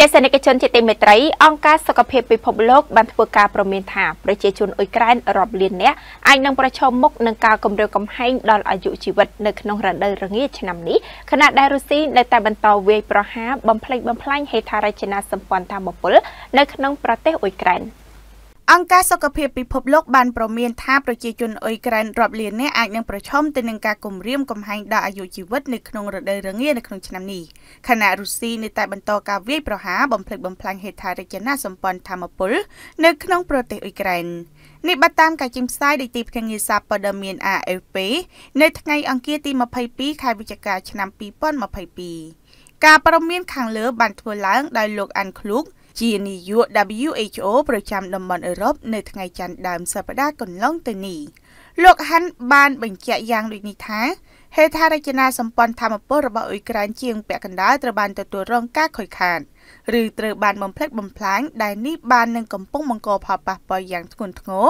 ទស្សនិកជនជាទីមេត្រីអង្គការសុខភាពពិភពលោកបានធ្វើការព្រមានថាប្រជាជនអ៊ុយក្រែនរាប់លាននាក់អាចនឹងប្រឈមមុខនឹងការគំរាមកំហែងដល់អាយុជីវិតនៅក្នុងរដូវរងាឆ្នាំនេះខណៈដែលរុស្ស៊ីនៅតែបន្តវាយប្រហារបំផ្លិចបំផ្លាញហេដ្ឋារចនាសម្ព័ន្ធធម្មពល នៅក្នុងប្រទេសអ៊ុយក្រែន។អង្គការសុខភាពពិភពលោកបានប្រមានថាប្រជាជនអ៊ុយក្រែនរាប់លាននាក់អាចនឹងប្រឈមទៅនឹងការគំរាមកំហែងដល់អាយុជីវិតនៅក្នុងរដូវរងានៅក្នុងឆ្នាំនេះខណៈរុស្ស៊ីនៅតែបន្តការវាយប្រហារបំផ្លិចបំផ្លាញហេដ្ឋារចនាសម្ព័ន្ធធម្មពលនៅក្នុងប្រទេសអ៊ុយក្រែននេះបតាមការចេញផ្សាយដោយទីភ្នាក់ងារសារព័ត៌មាន AFP នៅថ្ងៃអង្គារទី22ខែវិច្ឆិកាឆ្នាំ2022ការប្រមានខាងលើបានធ្វើឡើងដោយលោកអាន់ឃ្លូកជានាយក WHO ប្រចាំតំបន់អឺរ៉ុបនៅថ្ងៃច័ន្ទដើមសប្តាហ៍កន្លងទៅនេះលោកហាន់បាន បញ្ជាក់យ៉ាងដូចនេះថា ហេដ្ឋារចនាសម្ព័ន្ធធម្មពលរបស់អ៊ុយក្រែនជាងពាក់កណ្ដាលត្រូវបានទទួលរងការខូចខាត។ឬត្រូវបានបំផ្លិចបំផ្លាញដែលនេះបាននឹងកំពុងបង្កផលប៉ះពាល់យ៉ាងធ្ងន់ធ្ងរ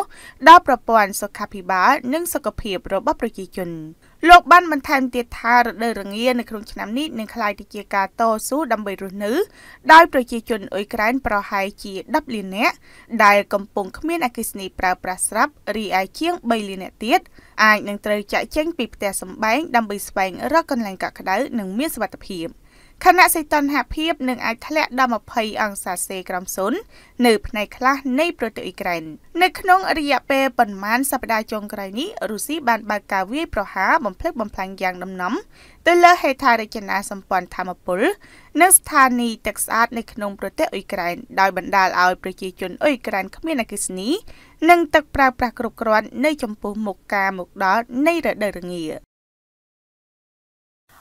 ដល់ប្រព័ន្ធសុខាភិបាលនិងសុខភាពរបស់ប្រជាជនលោកបានបន្ថែមទៀតថារដូវរងានៅក្នុងឆ្នាំនេះនឹងក្លាយទៅជាការតស៊ូដើម្បីរស់នៅ ដោយប្រជាជនអ៊ុយក្រែនប្រហែលជា10លាននាក់ដែលកំពុងគ្មានអគ្គិសនីប្រើប្រាស់ស្រាប់រីឯជាង3លាននាក់ទៀតអាចនឹងត្រូវចាក់ចេញពីផ្ទះសម្បែងដើម្បីស្វែងរកកន្លែងកក់ក្ដៅនិងមានសុវត្ថិភាព។ខណៈសីតុណ្ហភាពនឹងអាចធ្លាក់ដល់20អង្សាសេក្រោមសូន្យនៅ ផ្នែកខ្លះនៃប្រទេសអ៊ុយក្រែន នៅក្នុងរយៈពេលប៉ុន្មានសប្តាហ៍ចុងក្រោយនេះរុស្ស៊ីបានបើកការវាយប្រហារបំផ្លិចបំផ្លាញយ៉ាងដំណំទៅលើហេដ្ឋារចនាសម្ព័ន្ធធម្មពលនិងស្ថានីយ៍ទឹកស្អាតនៅក្នុងប្រទេសអ៊ុយក្រែនដោយបណ្ដាលឲ្យប្រជាជនអ៊ុយក្រែនគ្មានអគ្គិសនីនិងទឹកប្រើប្រាស់គ្រប់គ្រាន់នៅចំពោះមុខការមកដល់នៃរដូវរងា